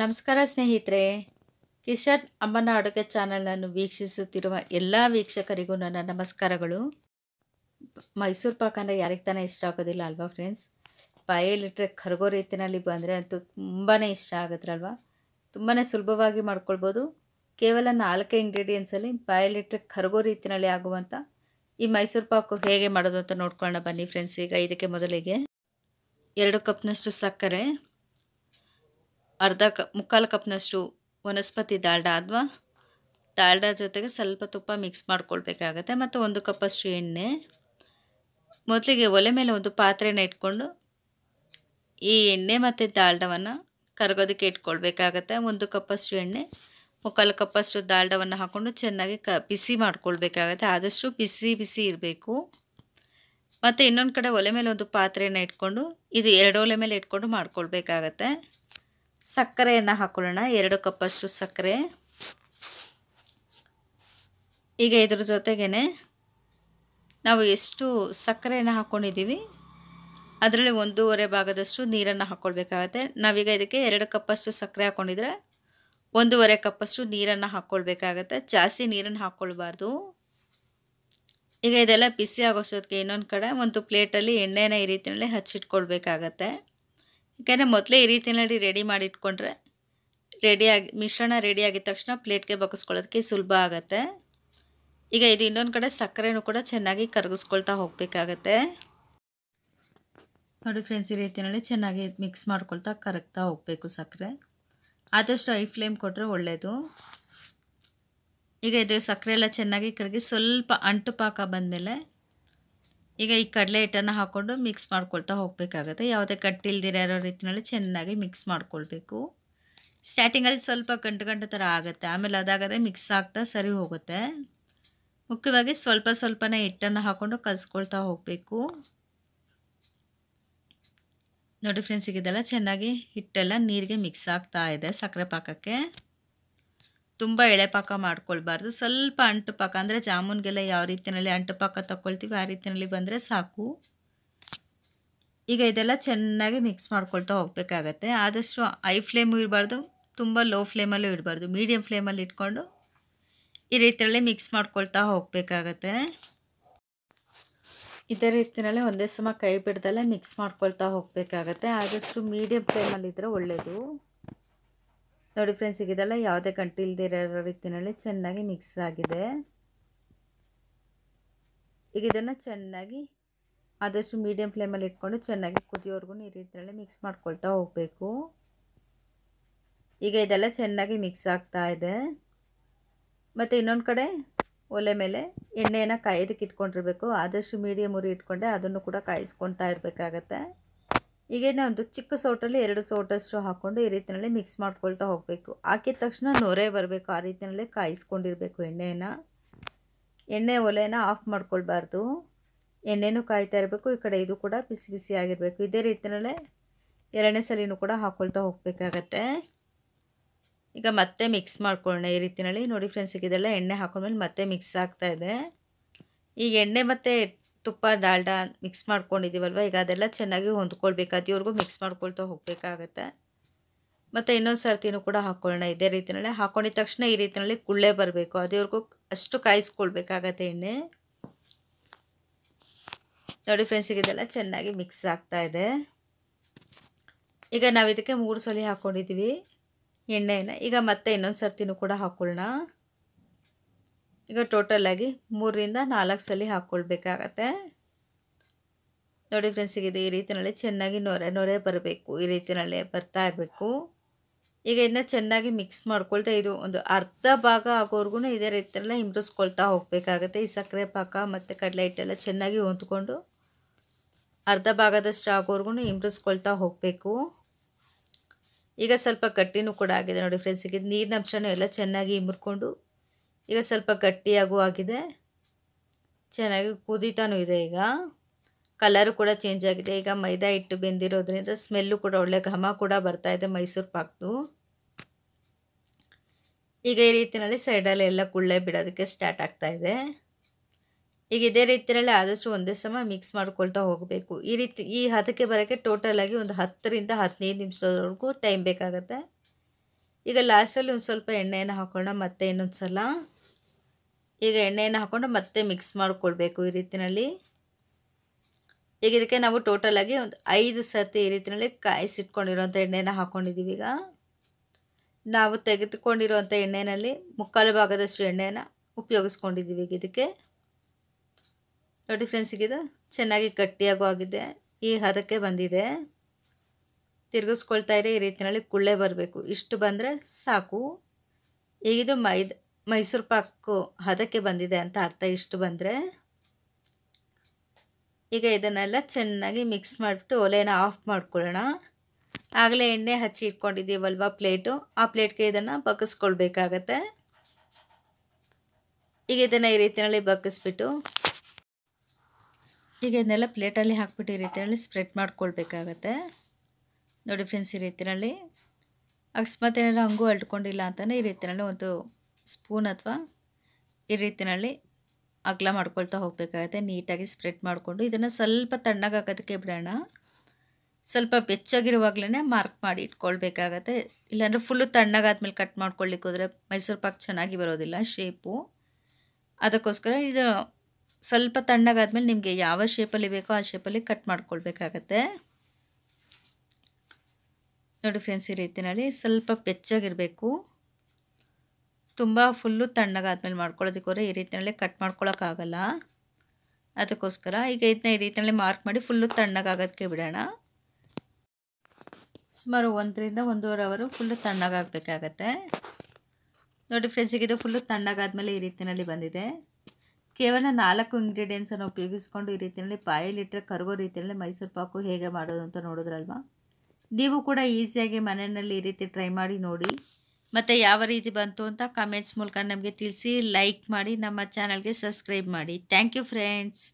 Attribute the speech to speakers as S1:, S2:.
S1: ನಮಸ್ಕಾರ ಸ್ನೇಹಿತರೆ ಕಿಶನ್ ಅಮ್ಮನ ಅಡುಗೆ ಚಾನಲನ್ನು ವೀಕ್ಷಿಸುತ್ತಿರುವ ಎಲ್ಲ ವೀಕ್ಷಕರಿಗೂ ನನ್ನ ನಮಸ್ಕಾರಗಳು ಮೈಸೂರು ಪಾಕ ಅಂದರೆ ಯಾರಿಗೆ ತಾನೇ ಇಷ್ಟ ಆಗೋದಿಲ್ಲ ಅಲ್ವಾ ಫ್ರೆಂಡ್ಸ್ ಬಾಯಲ್ಲಿಟ್ಟರೆ ಕರಗೋ ರೀತಿಯಲ್ಲಿ ಬಂದರೆ ಅಂತೂ ತುಂಬಾ ಇಷ್ಟ ಆಗುತ್ತಲ್ವ ತುಂಬಾ ಸುಲಭವಾಗಿ ಮಾಡ್ಕೊಳ್ಬೋದು ಕೇವಲ ನಾಲ್ಕೇ ಇಂಗ್ರೀಡಿಯೆಂಟ್ಸಲ್ಲಿ ಬಾಯಲ್ಲಿಟ್ಟರೆ ಕರಗೋ ರೀತಿಯಲ್ಲಿ ಆಗುವಂಥ ಈ ಮೈಸೂರು ಪಾಕು ಹೇಗೆ ಮಾಡೋದು ಅಂತ ನೋಡ್ಕೊಳ್ಳೋಣ ಬನ್ನಿ ಫ್ರೆಂಡ್ಸ್ ಈಗ ಇದಕ್ಕೆ ಮೊದಲಿಗೆ ಎರಡು ಕಪ್ನಷ್ಟು ಸಕ್ಕರೆ ಅರ್ಧ ಕ ಮುಕ್ಕಾಲು ಕಪ್ನಷ್ಟು ವನಸ್ಪತಿ ದಾಲ್ಡ ಅಥವಾ ದಾಲ್ಡ ಜೊತೆಗೆ ಸ್ವಲ್ಪ ತುಪ್ಪ ಮಿಕ್ಸ್ ಮಾಡ್ಕೊಳ್ಬೇಕಾಗತ್ತೆ ಮತ್ತು ಒಂದು ಕಪ್ಪಷ್ಟು ಎಣ್ಣೆ ಮೊದಲಿಗೆ ಒಲೆ ಮೇಲೆ ಒಂದು ಪಾತ್ರೆನ ಇಟ್ಕೊಂಡು ಈ ಎಣ್ಣೆ ಮತ್ತು ದಾಲ್ಡವನ್ನು ಕರಗೋದಕ್ಕೆ ಇಟ್ಕೊಳ್ಬೇಕಾಗತ್ತೆ ಒಂದು ಕಪ್ಪಷ್ಟು ಎಣ್ಣೆ ಮುಕ್ಕಾಲು ಕಪ್ಪಷ್ಟು ದಾಲ್ಡವನ್ನು ಹಾಕ್ಕೊಂಡು ಚೆನ್ನಾಗಿ ಕ ಬಿಸಿ ಮಾಡ್ಕೊಳ್ಬೇಕಾಗತ್ತೆ ಆದಷ್ಟು ಬಿಸಿ ಬಿಸಿ ಇರಬೇಕು ಮತ್ತು ಇನ್ನೊಂದು ಕಡೆ ಒಲೆ ಮೇಲೆ ಒಂದು ಪಾತ್ರೆನ ಇಟ್ಕೊಂಡು ಇದು ಎರಡು ಒಲೆ ಮೇಲೆ ಇಟ್ಕೊಂಡು ಮಾಡ್ಕೊಳ್ಬೇಕಾಗತ್ತೆ ಸಕ್ಕರೆಯನ್ನು ಹಾಕೊಳ್ಳೋಣ ಎರಡು ಕಪ್ಪಷ್ಟು ಸಕ್ಕರೆ ಈಗ ಇದ್ರ ಜೊತೆಗೇ ನಾವು ಎಷ್ಟು ಸಕ್ಕರೆಯನ್ನು ಹಾಕ್ಕೊಂಡಿದ್ದೀವಿ ಅದರಲ್ಲಿ ಒಂದೂವರೆ ಭಾಗದಷ್ಟು ನೀರನ್ನು ಹಾಕ್ಕೊಳ್ಬೇಕಾಗತ್ತೆ ನಾವೀಗ ಇದಕ್ಕೆ ಎರಡು ಕಪ್ಪಷ್ಟು ಸಕ್ಕರೆ ಹಾಕ್ಕೊಂಡಿದ್ರೆ ಒಂದೂವರೆ ಕಪ್ಪಷ್ಟು ನೀರನ್ನು ಹಾಕ್ಕೊಳ್ಬೇಕಾಗತ್ತೆ ಜಾಸ್ತಿ ನೀರನ್ನು ಹಾಕ್ಕೊಳ್ಬಾರ್ದು ಈಗ ಇದೆಲ್ಲ ಬಿಸಿ ಆಗೋಸೋದಕ್ಕೆ ಇನ್ನೊಂದು ಕಡೆ ಒಂದು ಪ್ಲೇಟಲ್ಲಿ ಎಣ್ಣೆನ ಈ ರೀತಿಯಲ್ಲೇ ಹಚ್ಚಿಟ್ಕೊಳ್ಬೇಕಾಗತ್ತೆ ಯಾಕೆಂದರೆ ಮೊದಲೇ ಈ ರೀತಿ ನೋಡಿ ರೆಡಿ ಇಟ್ಕೊಂಡ್ರೆ ರೆಡಿಯಾಗಿ ಮಿಶ್ರಣ ರೆಡಿ ಆಗಿದ ತಕ್ಷಣ ಪ್ಲೇಟ್ಗೆ ಬಗ್ಗಿಸ್ಕೊಳ್ಳೋದಕ್ಕೆ ಸುಲಭ ಆಗುತ್ತೆ ಈಗ ಇದು ಇನ್ನೊಂದು ಕಡೆ ಸಕ್ಕರೆನೂ ಕೂಡ ಚೆನ್ನಾಗಿ ಕರಗಿಸ್ಕೊಳ್ತಾ ಹೋಗಬೇಕಾಗತ್ತೆ ನೋಡಿ ಫ್ರೆಂಡ್ಸ್ ಈ ರೀತಿಯಲ್ಲಿ ಚೆನ್ನಾಗಿ ಮಿಕ್ಸ್ ಮಾಡ್ಕೊಳ್ತಾ ಕರಗ್ತಾ ಹೋಗಬೇಕು ಸಕ್ಕರೆ ಆದಷ್ಟು ಐ ಫ್ಲೇಮ್ ಕೊಟ್ಟರೆ ಒಳ್ಳೆಯದು ಈಗ ಇದು ಸಕ್ಕರೆ ಎಲ್ಲ ಚೆನ್ನಾಗಿ ಕರಗಿ ಸ್ವಲ್ಪ ಅಂಟು ಪಾಕ ಬಂದಮೇಲೆ ಈಗ ಈ ಕಡಲೆ ಹಿಟ್ಟನ್ನು ಹಾಕ್ಕೊಂಡು ಮಿಕ್ಸ್ ಮಾಡ್ಕೊಳ್ತಾ ಹೋಗಬೇಕಾಗತ್ತೆ ಯಾವುದೇ ಕಟ್ಟಿಲ್ದಿರೋ ಇರೋ ರೀತಿಯಲ್ಲಿ ಚೆನ್ನಾಗಿ ಮಿಕ್ಸ್ ಮಾಡ್ಕೊಳ್ಬೇಕು ಸ್ಟಾರ್ಟಿಂಗಲ್ಲಿ ಸ್ವಲ್ಪ ಗಂಟು ಗಂಟು ಥರ ಆಗುತ್ತೆ ಆಮೇಲೆ ಅದಾಗದೆ ಮಿಕ್ಸ್ ಆಗ್ತಾ ಸರಿ ಹೋಗುತ್ತೆ ಮುಖ್ಯವಾಗಿ ಸ್ವಲ್ಪ ಸ್ವಲ್ಪನೇ ಹಿಟ್ಟನ್ನು ಹಾಕ್ಕೊಂಡು ಕಲಿಸ್ಕೊಳ್ತಾ ಹೋಗಬೇಕು ನೋಡಿ ಫ್ರೆಂಡ್ಸ್ ಇದೆಲ್ಲ ಚೆನ್ನಾಗಿ ಹಿಟ್ಟೆಲ್ಲ ನೀರಿಗೆ ಮಿಕ್ಸ್ ಆಗ್ತಾ ಇದೆ ಸಕ್ಕರೆ ಪಾಕಕ್ಕೆ ತುಂಬ ಎಳೆಪಾಕ ಪಾಕ ಮಾಡ್ಕೊಳ್ಬಾರ್ದು ಸ್ವಲ್ಪ ಅಂಟುಪಾಕ ಅಂದರೆ ಜಾಮೂನ್ಗೆಲ್ಲ ಯಾವ ರೀತಿಯಲ್ಲಿ ಅಂಟುಪಾಕ ಪಾಕ ತಗೊಳ್ತೀವಿ ಆ ರೀತಿಯಲ್ಲಿ ಬಂದರೆ ಸಾಕು ಈಗ ಇದೆಲ್ಲ ಚೆನ್ನಾಗಿ ಮಿಕ್ಸ್ ಮಾಡ್ಕೊಳ್ತಾ ಹೋಗಬೇಕಾಗತ್ತೆ ಆದಷ್ಟು ಐ ಫ್ಲೇಮು ಇರಬಾರ್ದು ತುಂಬ ಲೋ ಫ್ಲೇಮಲ್ಲೂ ಇಡಬಾರ್ದು ಮೀಡಿಯಂ ಫ್ಲೇಮಲ್ಲಿ ಇಟ್ಕೊಂಡು ಈ ರೀತಿಯಲ್ಲಿ ಮಿಕ್ಸ್ ಮಾಡ್ಕೊಳ್ತಾ ಹೋಗಬೇಕಾಗತ್ತೆ ಇದೇ ರೀತಿಯಲ್ಲಿ ಒಂದೇ ಸಮ ಕೈ ಬಿಡ್ದಲ್ಲೇ ಮಿಕ್ಸ್ ಮಾಡ್ಕೊಳ್ತಾ ಹೋಗಬೇಕಾಗತ್ತೆ ಆದಷ್ಟು ಮೀಡಿಯಂ ಫ್ಲೇಮಲ್ಲಿದ್ದರೆ ಒಳ್ಳೆಯದು ನೋಡಿ ಫ್ರೆಂಡ್ಸ್ ಇದೆಲ್ಲ ಯಾವುದೇ ಗಂಟು ಇಲ್ದಿರೋ ಇರೋ ರೀತಿಯಲ್ಲಿ ಚೆನ್ನಾಗಿ ಮಿಕ್ಸ್ ಆಗಿದೆ ಈಗ ಇದನ್ನು ಚೆನ್ನಾಗಿ ಆದಷ್ಟು ಮೀಡಿಯಮ್ ಫ್ಲೇಮಲ್ಲಿ ಇಟ್ಕೊಂಡು ಚೆನ್ನಾಗಿ ಕುದಿಯೋರ್ಗು ಈ ರೀತಿಯಲ್ಲಿ ಮಿಕ್ಸ್ ಮಾಡ್ಕೊಳ್ತಾ ಹೋಗಬೇಕು ಈಗ ಇದೆಲ್ಲ ಚೆನ್ನಾಗಿ ಮಿಕ್ಸ್ ಆಗ್ತಾ ಇದೆ ಮತ್ತು ಇನ್ನೊಂದು ಕಡೆ ಒಲೆ ಮೇಲೆ ಎಣ್ಣೆಯನ್ನು ಕಾಯೋದಕ್ಕೆ ಇಟ್ಕೊಂಡಿರಬೇಕು ಆದಷ್ಟು ಮೀಡಿಯಮ್ ಉರಿ ಇಟ್ಕೊಂಡೆ ಅದನ್ನು ಕೂಡ ಕಾಯಿಸ್ಕೊಳ್ತಾ ಇರಬೇಕಾಗತ್ತೆ ಈಗೇನ ಒಂದು ಚಿಕ್ಕ ಸೌಟಲ್ಲಿ ಎರಡು ಸೌಟಷ್ಟು ಹಾಕ್ಕೊಂಡು ಈ ರೀತಿಯಲ್ಲಿ ಮಿಕ್ಸ್ ಮಾಡ್ಕೊಳ್ತಾ ಹೋಗಬೇಕು ಹಾಕಿದ ತಕ್ಷಣ ನೊರೆ ಬರಬೇಕು ಆ ರೀತಿಯಲ್ಲೇ ಕಾಯಿಸ್ಕೊಂಡಿರಬೇಕು ಎಣ್ಣೆನ ಎಣ್ಣೆ ಒಲೆನ ಆಫ್ ಮಾಡ್ಕೊಳ್ಬಾರ್ದು ಎಣ್ಣೆನೂ ಕಾಯ್ತಾ ಇರಬೇಕು ಈ ಕಡೆ ಇದು ಕೂಡ ಬಿಸಿ ಬಿಸಿ ಆಗಿರಬೇಕು ಇದೇ ರೀತಿಯಲ್ಲೇ ಎರಡನೇ ಸಲಿನೂ ಕೂಡ ಹಾಕ್ಕೊಳ್ತಾ ಹೋಗಬೇಕಾಗತ್ತೆ ಈಗ ಮತ್ತೆ ಮಿಕ್ಸ್ ಮಾಡ್ಕೊಳ್ಳೋಣ ಈ ರೀತಿಯಲ್ಲಿ ನೋಡಿ ಫ್ರೆಂಡ್ಸ್ ಇದೆಲ್ಲ ಎಣ್ಣೆ ಹಾಕೊಂಡ್ಮೇಲೆ ಮತ್ತೆ ಮಿಕ್ಸ್ ಆಗ್ತಾಯಿದೆ ಈಗ ಎಣ್ಣೆ ಮತ್ತು ತುಪ್ಪ ಡಾಲ್ಡ ಮಿಕ್ಸ್ ಮಾಡ್ಕೊಂಡಿದ್ದೀವಲ್ವ ಈಗ ಅದೆಲ್ಲ ಚೆನ್ನಾಗಿ ಹೊಂದ್ಕೊಳ್ಬೇಕು ಅದಿವರೆಗೂ ಮಿಕ್ಸ್ ಮಾಡ್ಕೊಳ್ತಾ ಹೋಗಬೇಕಾಗತ್ತೆ ಮತ್ತು ಇನ್ನೊಂದು ಸರ್ತಿನೂ ಕೂಡ ಹಾಕ್ಕೊಳ್ಳೋಣ ಇದೇ ರೀತಿಯಲ್ಲಿ ಹಾಕ್ಕೊಂಡಿದ ತಕ್ಷಣ ಈ ರೀತಿಯಲ್ಲಿ ಕುಳ್ಳೆ ಬರಬೇಕು ಅದೇವರೆಗೂ ಅಷ್ಟು ಕಾಯಿಸ್ಕೊಳ್ಬೇಕಾಗತ್ತೆ ಎಣ್ಣೆ ನೋಡಿ ಫ್ರೆಂಡ್ಸ್ ಈಗ ಇದೆಲ್ಲ ಚೆನ್ನಾಗಿ ಮಿಕ್ಸ್ ಆಗ್ತಾ ಇದೆ ಈಗ ನಾವು ಇದಕ್ಕೆ ಮೂರು ಸಲ ಹಾಕ್ಕೊಂಡಿದ್ದೀವಿ ಎಣ್ಣೆನ ಈಗ ಮತ್ತೆ ಇನ್ನೊಂದು ಸರ್ತಿನೂ ಕೂಡ ಹಾಕ್ಕೊಳ್ಳೋಣ ಈಗ ಟೋಟಲಾಗಿ ಮೂರರಿಂದ ನಾಲ್ಕು ಸಲ ಹಾಕ್ಕೊಳ್ಬೇಕಾಗತ್ತೆ ನೋಡಿ ಫ್ರೆಂಡ್ಸ್ ಇದು ಈ ರೀತಿಯಲ್ಲಿ ಚೆನ್ನಾಗಿ ನೊರೆ ನೊರೆ ಬರಬೇಕು ಈ ರೀತಿಯಲ್ಲಿ ಬರ್ತಾ ಇರಬೇಕು ಈಗ ಇನ್ನು ಚೆನ್ನಾಗಿ ಮಿಕ್ಸ್ ಮಾಡ್ಕೊಳ್ತಾ ಇದು ಒಂದು ಅರ್ಧ ಭಾಗ ಆಗೋರ್ಗು ಇದೇ ರೀತಿಯಲ್ಲ ಹಿಂಬ್ರಿಸ್ಕೊಳ್ತಾ ಹೋಗಬೇಕಾಗತ್ತೆ ಈ ಸಕ್ಕರೆ ಪಾಕ ಮತ್ತು ಕಡಲೆ ಹಿಟ್ಟೆಲ್ಲ ಚೆನ್ನಾಗಿ ಹೊಂದ್ಕೊಂಡು ಅರ್ಧ ಭಾಗದಷ್ಟು ಆಗೋವರೆಗೂ ಹಿಂಬ್ರಿಸ್ಕೊಳ್ತಾ ಹೋಗಬೇಕು ಈಗ ಸ್ವಲ್ಪ ಕಟ್ಟಿನೂ ಕೂಡ ಆಗಿದೆ ನೋಡಿ ಫ್ರೆಂಡ್ಸಿಗೆ ನೀರಿನ ಅಂಶನೂ ಎಲ್ಲ ಚೆನ್ನಾಗಿ ಇಮ್ಮಿರ್ಕೊಂಡು ಈಗ ಸ್ವಲ್ಪ ಗಟ್ಟಿಯಾಗೂ ಆಗಿದೆ ಚೆನ್ನಾಗಿ ಕುದೀತಾನೂ ಇದೆ ಈಗ ಕಲರು ಕೂಡ ಚೇಂಜ್ ಆಗಿದೆ ಈಗ ಮೈದಾ ಹಿಟ್ಟು ಬೆಂದಿರೋದ್ರಿಂದ ಸ್ಮೆಲ್ಲು ಕೂಡ ಒಳ್ಳೆ ಘಮ ಕೂಡ ಬರ್ತಾ ಇದೆ ಮೈಸೂರು ಪಾಕ್ದು ಈಗ ಈ ರೀತಿಯಲ್ಲಿ ಸೈಡಲ್ಲಿ ಎಲ್ಲ ಕುಳ್ಳೆ ಬಿಡೋದಕ್ಕೆ ಸ್ಟಾರ್ಟ್ ಆಗ್ತಾ ಇದೆ ಈಗ ಇದೇ ರೀತಿಯಲ್ಲಿ ಆದಷ್ಟು ಒಂದೇ ಸಮ ಮಿಕ್ಸ್ ಮಾಡ್ಕೊಳ್ತಾ ಹೋಗಬೇಕು ಈ ರೀತಿ ಈ ಹದಕ್ಕೆ ಬರೋಕ್ಕೆ ಟೋಟಲಾಗಿ ಒಂದು ಹತ್ತರಿಂದ ಹದಿನೈದು ನಿಮಿಷದವರೆಗೂ ಟೈಮ್ ಬೇಕಾಗುತ್ತೆ ಈಗ ಲಾಸ್ಟಲ್ಲಿ ಒಂದು ಸ್ವಲ್ಪ ಎಣ್ಣೆಯನ್ನು ಹಾಕೋಣ ಮತ್ತೆ ಇನ್ನೊಂದು ಸಲ ಈಗ ಎಣ್ಣೆಯನ್ನು ಹಾಕ್ಕೊಂಡು ಮತ್ತೆ ಮಿಕ್ಸ್ ಮಾಡಿಕೊಳ್ಬೇಕು ಈ ರೀತಿಯಲ್ಲಿ ಈಗ ಇದಕ್ಕೆ ನಾವು ಟೋಟಲಾಗಿ ಒಂದು ಐದು ಸತಿ ಈ ರೀತಿಯಲ್ಲಿ ಕಾಯಿಸಿಟ್ಕೊಂಡಿರೋಂಥ ಎಣ್ಣೆನ ಹಾಕ್ಕೊಂಡಿದ್ದೀವಿ ಈಗ ನಾವು ತೆಗೆದುಕೊಂಡಿರುವಂಥ ಎಣ್ಣೆಯಲ್ಲಿ ಮುಕ್ಕಾಲು ಭಾಗದಷ್ಟು ಎಣ್ಣೆನ ಉಪಯೋಗಿಸ್ಕೊಂಡಿದ್ದೀವಿ ಈಗ ಇದಕ್ಕೆ ನೋಡಿ ಫ್ರೆಂಡ್ಸ್ ಇದು ಚೆನ್ನಾಗಿ ಗಟ್ಟಿಯಾಗೂ ಆಗಿದೆ ಈ ಹದಕ್ಕೆ ಬಂದಿದೆ ತಿರುಗಿಸ್ಕೊಳ್ತಾ ಇರಿ ಈ ರೀತಿಯಲ್ಲಿ ಕುಳ್ಳೆ ಬರಬೇಕು ಇಷ್ಟು ಬಂದರೆ ಸಾಕು ಈಗಿದು ಮೈದ ಮೈಸೂರು ಪಾಕು ಹದಕ್ಕೆ ಬಂದಿದೆ ಅಂತ ಅರ್ಥ ಇಷ್ಟು ಬಂದರೆ ಈಗ ಇದನ್ನೆಲ್ಲ ಚೆನ್ನಾಗಿ ಮಿಕ್ಸ್ ಮಾಡಿಬಿಟ್ಟು ಒಲೆನ ಆಫ್ ಮಾಡ್ಕೊಳ್ಳೋಣ ಆಗಲೇ ಎಣ್ಣೆ ಹಚ್ಚಿ ಇಟ್ಕೊಂಡಿದ್ದೀವಲ್ವ ಪ್ಲೇಟು ಆ ಪ್ಲೇಟ್ಗೆ ಇದನ್ನು ಬಗ್ಗಿಸ್ಕೊಳ್ಬೇಕಾಗತ್ತೆ ಈಗ ಇದನ್ನು ಈ ರೀತಿಯಲ್ಲಿ ಬಗ್ಗಿಸ್ಬಿಟ್ಟು ಈಗ ಇದನ್ನೆಲ್ಲ ಪ್ಲೇಟಲ್ಲಿ ಹಾಕ್ಬಿಟ್ಟು ಈ ರೀತಿಯಲ್ಲಿ ಸ್ಪ್ರೆಡ್ ಮಾಡ್ಕೊಳ್ಬೇಕಾಗತ್ತೆ ನೋಡಿ ಫ್ರೆಂಡ್ಸ್ ಈ ರೀತಿಯಲ್ಲಿ ಅಕಸ್ಮಾತ್ ಏನಾದ್ರು ಹಂಗೂ ಅಲ್ಟ್ಕೊಂಡಿಲ್ಲ ಅಂತಲೇ ಈ ರೀತಿಯಲ್ಲಿ ಒಂದು ಸ್ಪೂನ್ ಅಥವಾ ಈ ರೀತಿಯಲ್ಲಿ ಅಗಲ ಮಾಡ್ಕೊಳ್ತಾ ಹೋಗಬೇಕಾಗುತ್ತೆ ನೀಟಾಗಿ ಸ್ಪ್ರೆಡ್ ಮಾಡಿಕೊಂಡು ಇದನ್ನು ಸ್ವಲ್ಪ ತಣ್ಣಗಾಗೋದಕ್ಕೆ ಬಿಡೋಣ ಸ್ವಲ್ಪ ಬೆಚ್ಚಾಗಿರುವಾಗಲೇ ಮಾರ್ಕ್ ಮಾಡಿ ಇಟ್ಕೊಳ್ಬೇಕಾಗತ್ತೆ ಇಲ್ಲಾಂದರೆ ಫುಲ್ಲು ತಣ್ಣಗಾದ್ಮೇಲೆ ಕಟ್ ಮಾಡ್ಕೊಳ್ಳಿಕ್ಕೆ ಹೋದರೆ ಮೈಸೂರು ಪಾಕ್ ಚೆನ್ನಾಗಿ ಬರೋದಿಲ್ಲ ಶೇಪು ಅದಕ್ಕೋಸ್ಕರ ಇದು ಸ್ವಲ್ಪ ತಣ್ಣಗಾದ್ಮೇಲೆ ನಿಮಗೆ ಯಾವ ಶೇಪಲ್ಲಿ ಬೇಕೋ ಆ ಶೇಪಲ್ಲಿ ಕಟ್ ಮಾಡ್ಕೊಳ್ಬೇಕಾಗತ್ತೆ ನೋಡಿ ಫ್ರೆಂಡ್ಸ್ ಈ ರೀತಿಯಲ್ಲಿ ಸ್ವಲ್ಪ ಬೆಚ್ಚಾಗಿರಬೇಕು ತುಂಬ ಫುಲ್ಲು ತಣ್ಣಗಾದ್ಮೇಲೆ ಮಾಡ್ಕೊಳ್ಳೋದಕ್ಕೆ ಹೋದರೆ ಈ ರೀತಿಯಲ್ಲೇ ಕಟ್ ಮಾಡ್ಕೊಳ್ಳೋಕ್ಕಾಗಲ್ಲ ಅದಕ್ಕೋಸ್ಕರ ಈಗ ಇದನ್ನ ಈ ರೀತಿಯಲ್ಲೇ ಮಾರ್ಕ್ ಮಾಡಿ ಫುಲ್ಲು ತಣ್ಣಗಾಗೋದಕ್ಕೆ ಬಿಡೋಣ ಸುಮಾರು ಒಂದರಿಂದ ಒಂದೂವರೆ ಅವರು ಫುಲ್ಲು ತಣ್ಣಗಾಗಬೇಕಾಗತ್ತೆ ನೋಡಿ ಫ್ರೆಂಡ್ಸ್ ಈಗ ಇದು ಫುಲ್ಲು ತಣ್ಣಗಾದ್ಮೇಲೆ ಈ ರೀತಿಯಲ್ಲಿ ಬಂದಿದೆ ಕೇವಲ ನಾಲ್ಕು ಇಂಗ್ರೀಡಿಯೆಂಟ್ಸನ್ನು ಉಪಯೋಗಿಸ್ಕೊಂಡು ಈ ರೀತಿಯಲ್ಲಿ ಬಾಯಲ್ಲಿಟ್ಟರೆ ಕರಗೋ ರೀತಿಯಲ್ಲಿ ಮೈಸೂರು ಪಾಕು ಹೇಗೆ ಮಾಡೋದು ಅಂತ ನೋಡಿದ್ರಲ್ವಾ ನೀವು ಕೂಡ ಈಸಿಯಾಗಿ ಮನೆಯಲ್ಲಿ ಈ ರೀತಿ ಟ್ರೈ ಮಾಡಿ ನೋಡಿ ಮತ್ತು ಯಾವ ರೀತಿ ಬಂತು ಅಂತ ಕಮೆಂಟ್ಸ್ ಮೂಲಕ ನಮಗೆ ತಿಳಿಸಿ ಲೈಕ್ ಮಾಡಿ ನಮ್ಮ ಚಾನಲ್ಗೆ ಸಬ್ಸ್ಕ್ರೈಬ್ ಮಾಡಿ ಥ್ಯಾಂಕ್ ಯು ಫ್ರೆಂಡ್ಸ್